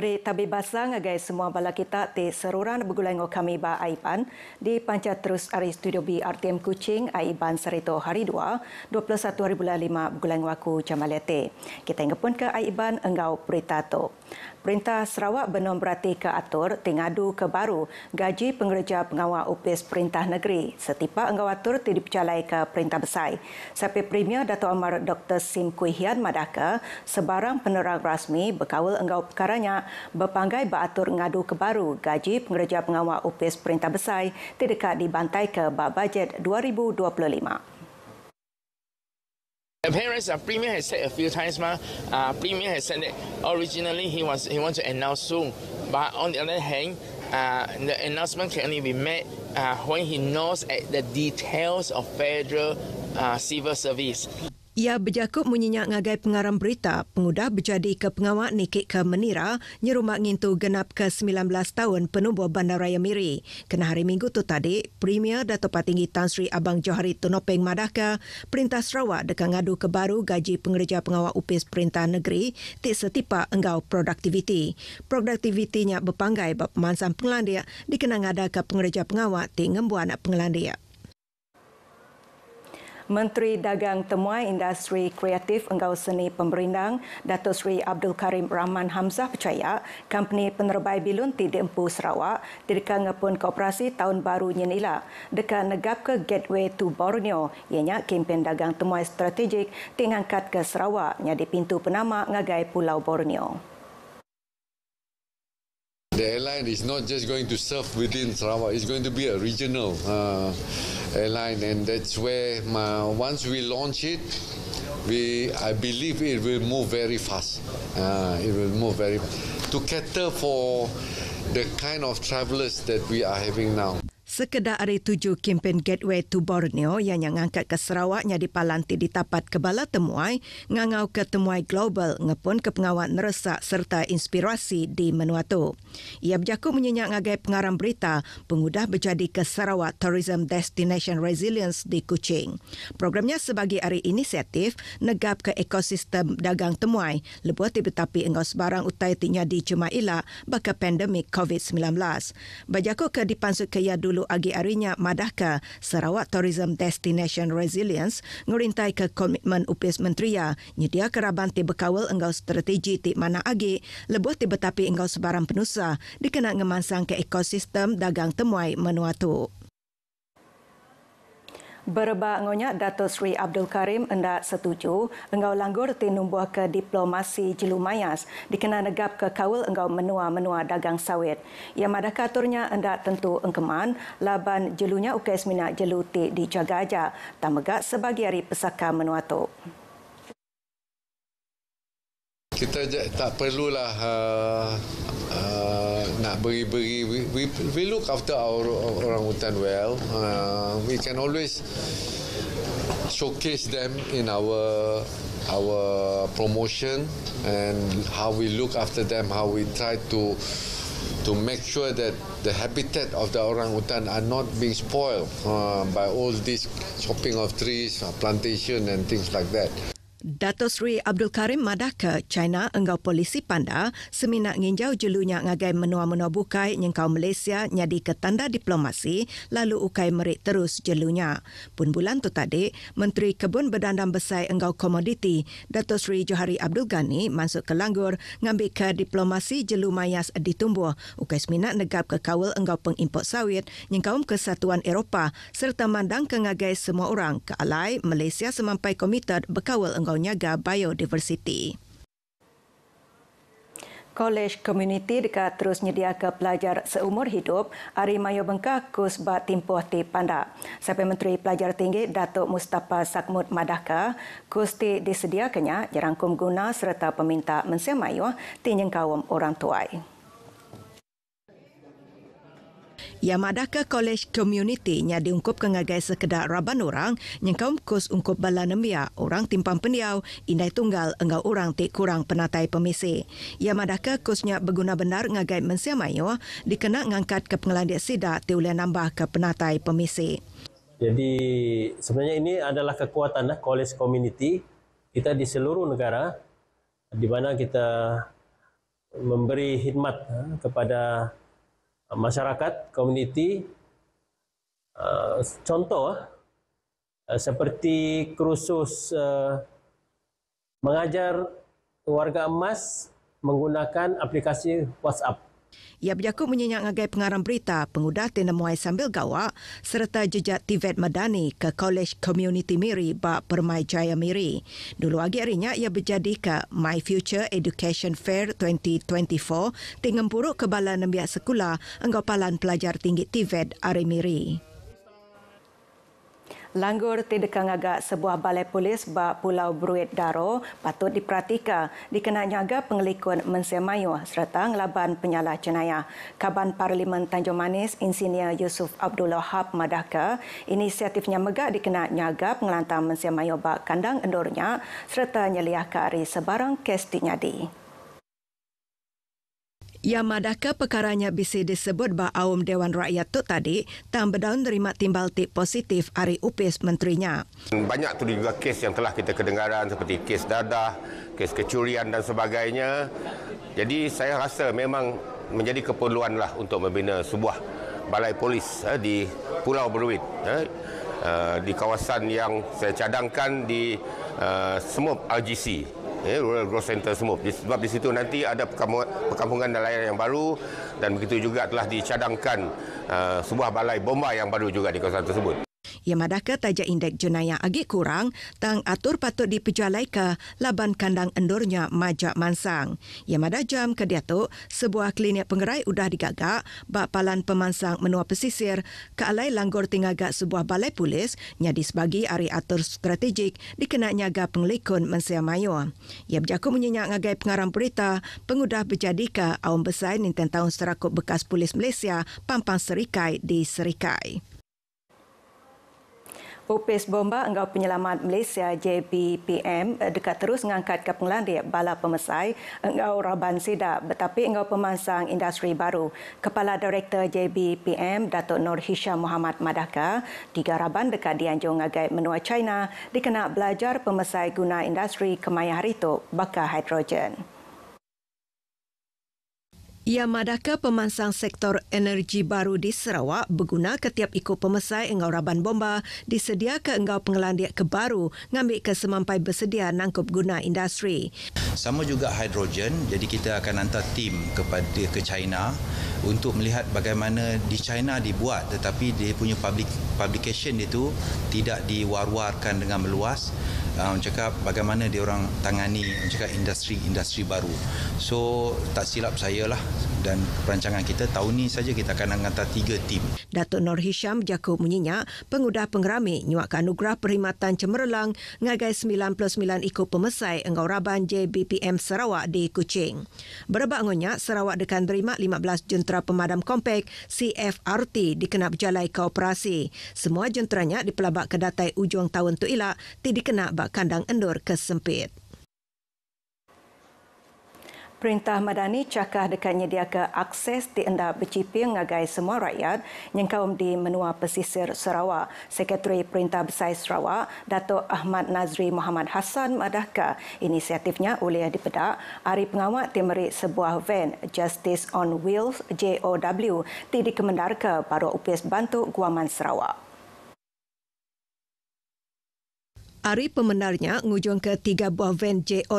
Meri tabi basang agai ya semua bala kita te seruran begulengo kami ba Aiban di panca terus ari studio B RTM Kuching Aiban Serito hari 2 21 2005 begulengo aku Jamalete. Kita ingat pun ke Aiban engau tu. Perintah Sarawak benar berarti ke atur tingadu ke baru gaji pengerja pengawal upis Perintah Negeri. Setipa engkau atur tidak percalai ke Perintah Besar. Sampai Premier Dato' Amar Dr. Sim Kui Hian Madaka, sebarang penerang rasmi berkawal engkau perkaranya berpanggai beratur ngadu ke baru gaji pengerja pengawal upis Perintah Besar tidak dibantai ke bab bajet 2025. parents, uh, Premier has said a few times, ma, uh, Premier has said that originally he was he wants to announce soon, but on the other hand, uh, the announcement can only be made uh, when he knows the details of federal uh, civil service. Ia berjakup menyenyak ngagai pengarang berita, pengudah berjadi ke pengawak nikik ke Menira, nyerumak ngintu genap ke 19 tahun penubuh Bandaraya Miri. Kena hari Minggu tu tadi, Premier Datuk Patinggi Tan Sri Abang Johari Tunopeng Madaka, Perintah Sarawak dekat ngadu kebaru gaji pengerja pengawak upis Perintah Negeri, tik setipa enggau produktiviti. Produktivitinya berpanggai bapak mansam pengelandia dikenang ada ke pengerja pengawak tik ngembuan pengelandia. Menteri Dagang Temuai Industri Kreatif Enggau Seni Pemberindang, Dato' Sri Abdul Karim Rahman Hamzah percaya, company penerbai bilun di Dempu Sarawak tidak ngepun kooperasi tahun baru nyenila dekat negap ke Gateway to Borneo, ianya kempen dagang temuai strategik tingangkat ke Sarawak, nyadi pintu penama ngagai Pulau Borneo. the airline is not just going to serve within Sarawak, it's going to be a regional uh, airline, and that's where my, once we launch it, we I believe it will move very fast. Uh, it will move very fast. to cater for the kind of travelers that we are having now. sekedar hari tujuh kempen Gateway to Borneo yang yang angkat ke Sarawak yang dipalanti di tapat kebala temuai, ngangau ke temuai global ngepun ke pengawat neresak serta inspirasi di menua tu. Ia berjaku menyenyak ngagai pengarang berita pengudah berjadi ke Sarawak Tourism Destination Resilience di Kuching. Programnya sebagai hari inisiatif negap ke ekosistem dagang temuai lebuah tiba-tapi engkau sebarang utai tinggal di Cuma Ila bakal pandemik COVID-19. Berjaku ke dipansut ke ia dulu agi arinya madahka Sarawak Tourism Destination Resilience ngurintai ke komitmen upis menteria nyedia keraban ti bekawal enggau strategi ti mana agi lebuh ti betapi enggau sebarang penusa dikena ngemansang ke ekosistem dagang temuai menua Berba ngonya Dato Sri Abdul Karim enda setuju engau langgur ti numbuh ke diplomasi jelumayas dikena negap ke kawul engau menua-menua dagang sawit. Ia ya, madah katurnya enda tentu engkeman laban jelunya ukes mina jeluti di aja tamega sebagai hari pesaka menua tu. Kita tak perlulah uh, Uh, nak beri beri we, we look after our orang hutan well uh, we can always showcase them in our our promotion and how we look after them how we try to to make sure that the habitat of the orang hutan are not being spoiled uh, by all this chopping of trees uh, plantation and things like that Dato Sri Abdul Karim madah ke China engau polisi panda seminak nginjau jelunya ngagai menua-menua bukai nyengkau Malaysia nyadi ke tanda diplomasi lalu ukai merik terus jelunya. Pun bulan tu tadi, Menteri Kebun Berdandan Besai engau komoditi Dato Sri Johari Abdul Ghani masuk ke Langgur ngambil ke diplomasi jelu mayas ditumbuh ukai seminak negap ke kawal engau pengimport sawit nyengkau kesatuan Eropah serta mandang ke ngagai semua orang ke alai Malaysia semampai komited berkawal engau Pulau Niaga Biodiversity. Kolej Komuniti dekat terus nyedia ke pelajar seumur hidup Ari Mayo Bengkah Kus Bat Timpuh Ti Panda. Sampai Menteri Pelajar Tinggi Datuk Mustafa Sakmut Madaka Kus Ti disediakannya jerangkum guna serta peminta mensia Mayo tinjeng kaum orang tuai. Ya madaka college community nya diungkup ke ngagai sekedar raban orang yang kaum kos ungkup bala nembia orang timpam pendiau indai tunggal enggau orang ti kurang penatai pemisi. Ya madaka kosnya beguna benar ngagai mensia mayo dikena ngangkat ke pengelandia sida ti ulah nambah ke penatai pemisi. Jadi sebenarnya ini adalah kekuatan lah, college community kita di seluruh negara di mana kita memberi khidmat ha, kepada masyarakat, komuniti. Uh, contoh, ah, uh, seperti kursus uh, mengajar warga emas menggunakan aplikasi WhatsApp. Ia berjakut menyenyak ngagai pengarang berita pengudah tenda sambil gawak serta jejak Tivet Madani ke College Community Miri ba Permai Jaya Miri. Dulu lagi harinya ia berjadi ke My Future Education Fair 2024 tinggal buruk kebalan nembiak sekolah anggapalan pelajar tinggi Tivet Arimiri. Miri langgur tidekang agak sebuah balai polis ba Pulau Bruit Daro patut diperhatika dikena nyaga pengelikun Mensia serta ngelaban penyalah jenayah. Kaban Parlimen Tanjung Manis Insinyur Yusuf Abdul Wahab Madaka inisiatifnya megak dikena nyaga pengelantar Mensia Mayu ba kandang endornya serta nyeliah ke ari sebarang kes dinyadi. Yang madaka pekaranya bisa disebut ba Aum Dewan Rakyat tu tadi, tang berdaun terima timbal tip positif Ari Upis Menterinya. Banyak tu juga kes yang telah kita kedengaran seperti kes dadah, kes kecurian dan sebagainya. Jadi saya rasa memang menjadi keperluanlah untuk membina sebuah balai polis eh, di Pulau Berwit. Eh, eh. di kawasan yang saya cadangkan di uh, eh, semua RGC ya, eh, rural growth center semua. Sebab di situ nanti ada perkampungan nelayan yang baru dan begitu juga telah dicadangkan uh, sebuah balai bomba yang baru juga di kawasan tersebut. Ia madaka tajak indeks jenayah agak kurang tang atur patut dipejualai ke laban kandang endurnya majak mansang. Ia madah jam ke dia tu sebuah klinik pengerai udah digagak bak palan pemansang menua pesisir ke alai langgur tingagak sebuah balai polis nyadi sebagai ari atur strategik dikenak nyaga penglikun mensia mayu. Ia berjaku menyenyak ngagai pengarang berita pengudah berjadi ke awam besar ninten tahun serakup bekas polis Malaysia Pampang Serikai di Serikai. Upis Bomba Enggau Penyelamat Malaysia JBPM eh, dekat terus mengangkat ke di Bala Pemesai Enggau Raban Sida tetapi Enggau Pemansang Industri Baru. Kepala Direktur JBPM Datuk Nur Hisham Muhammad Madaka di garaban dekat Dianjung Agai Menua China dikenal belajar pemesai guna industri kemaya hari harito bakar hidrogen. Yamadaka pemansang sektor energi baru di Sarawak berguna ketiap ikut pemesai engau raban bomba disedia ke engau pengelandia ke baru ngambil ke semampai bersedia nangkup guna industri. Sama juga hidrogen, jadi kita akan hantar tim kepada ke China untuk melihat bagaimana di China dibuat tetapi dia punya public publication itu tidak diwar-warkan dengan meluas um, cakap bagaimana dia orang tangani cakap industri-industri baru. So tak silap saya lah dan perancangan kita tahun ini saja kita akan menghantar tiga tim. Datuk Nur Hisham Jakob Menyinyak, pengudah pengerami nyuak kanugerah perkhidmatan cemerlang ngagai 99 ikut pemesai Engau Raban JBPM Sarawak di Kuching. Berebak ngonya Sarawak dekan terima 15 jentera pemadam kompak CFRT dikenap jalai ke operasi. Semua jenteranya di pelabak kedatai ujung tahun tu ilak tidak kena bak kandang endur kesempit. Perintah Madani cakah dekat nyediakan akses di enda berciping ngagai semua rakyat yang kaum di menua pesisir Sarawak. Sekretari Perintah Besar Sarawak, Datuk Ahmad Nazri Muhammad Hassan Madaka inisiatifnya oleh dipedak hari pengawal timeri sebuah van Justice on Wheels JOW tidak dikemendarkan pada upis bantu Guaman Sarawak. Ari pemenarnya, ngujung ke tiga buah van JOW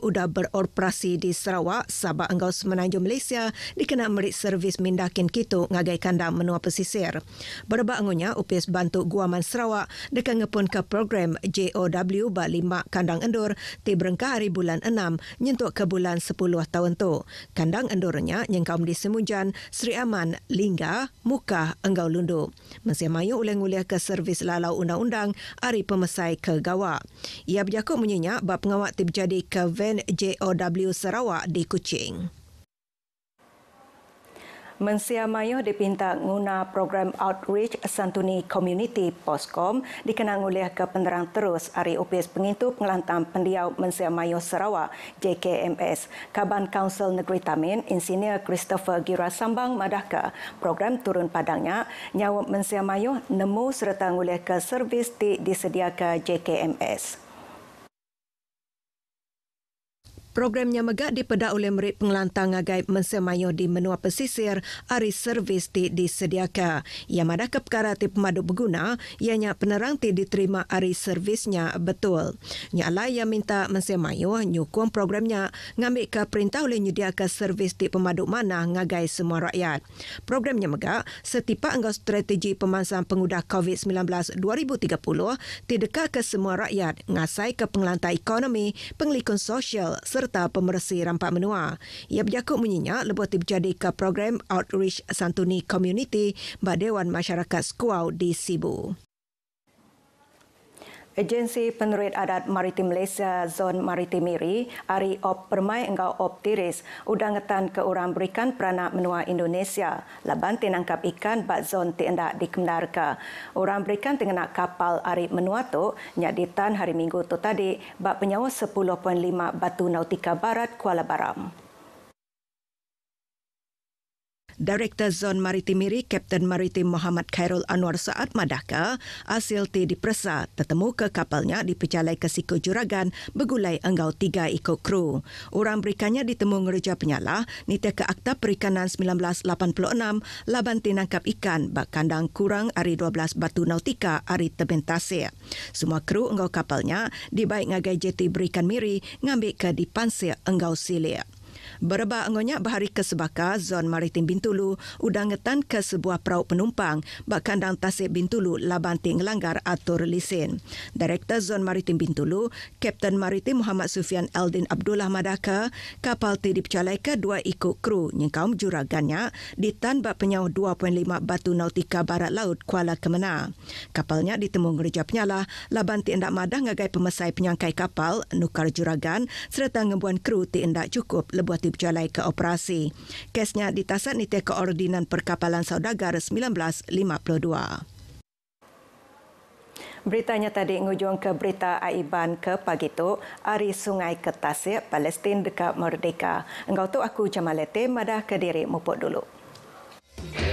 sudah beroperasi di Sarawak, Sabah Anggau Semenanjung Malaysia, dikenal merik servis mindakin kita ngagai kandang menua pesisir. Berbak ngunya, upis bantu guaman Sarawak dekat ngepun ke program JOW balima kandang endur ti berengkah hari bulan enam nyentuk ke bulan sepuluh tahun tu. Kandang endurnya nyengkaum di Semunjan, Sri Aman, Lingga, Mukah, Anggau Lundu. Mesia mayu oleh ngulia ke servis lalau undang-undang Ari pemesai ke gawak. Ia berjakut menyenyak bab pengawat terjadi ke van JOW Sarawak di Kuching. Mensia Mayo dipinta guna program Outreach Santuni Community Poskom dikenang oleh ke terus Ari Upis Pengintu Pengelantam Pendiau Mensia Mayo Sarawak JKMS. Kaban Kaunsel Negeri Tamin, Insinyur Christopher Gira Sambang Madaka, program turun padangnya, nyawa Mensia Mayo nemu serta oleh ke servis di disediakan JKMS. Programnya yang megah dipeda oleh merit pengelantang ngagai mensemayo di menua pesisir ari servis ti disediaka. Yang madah ke perkara ti pemadu berguna, ianya penerang ti diterima ari servisnya betul. Nyalai, yang minta mensa mayo nyukung programnya ngambil ke perintah oleh nyediaka servis ti pemaduk mana ngagai semua rakyat. Programnya yang megah setipa anggap strategi pemansang pengudah COVID-19 2030 ti dekat ke semua rakyat ngasai ke pengelantai ekonomi, penglikun sosial, serta pemersi rampak menua. Ia berjakut menyinyak lebih tip jadi ke program Outreach Santuni Community Badewan Masyarakat Skuau di Sibu. Agensi Penerit Adat Maritim Malaysia Zon Maritim Miri, Ari Op Permai Engkau Op Tiris, udangetan ke orang berikan peranak menua Indonesia. Laban tinangkap ikan bat zon tiendak di Kemdarka. Orang berikan tengenak kapal Ari Menua tu, nyaditan hari Minggu tu tadi, bat penyawa 10.5 batu nautika barat Kuala Baram. Direktur Zon Maritim Miri, Kapten Maritim Muhammad Khairul Anwar Saad Madaka, hasil ti dipresa tertemu ke kapalnya di Pejalai Kesiko Juragan begulai enggau tiga ikut kru. Orang berikannya ditemu ngerja penyalah nita ke Akta Perikanan 1986 laban tinangkap ikan bak kandang kurang hari 12 batu nautika hari tebing tasir. Semua kru enggau kapalnya dibaik ngagai jeti berikan miri ngambil ke di pansir enggau silir. Bereba angonya bahari ke sebaka zon maritim Bintulu udah ngetan ke sebuah perahu penumpang bak kandang tasik Bintulu laban ting langgar atur lisin. Direktur zon maritim Bintulu, Kapten Maritim Muhammad Sufian Eldin Abdullah Madaka, kapal ti dipercayai ke dua ikut kru yang kaum juragannya ditan bak penyauh 2.5 batu nautika barat laut Kuala Kemena. Kapalnya ditemu ngerja penyala laban ti endak madah ngagai pemesai penyangkai kapal, nukar juragan serta ngebuan kru ti endak cukup lebu buat dipercayai ke operasi. Kesnya ditasat nite ke Ordinan Perkapalan Saudagar 1952. Beritanya tadi ngujung ke berita Aiban ke pagi tu, Ari Sungai ke Tasik, Palestin dekat Merdeka. Engkau tu aku Jamal Letim, madah ke diri muput dulu. Yeah.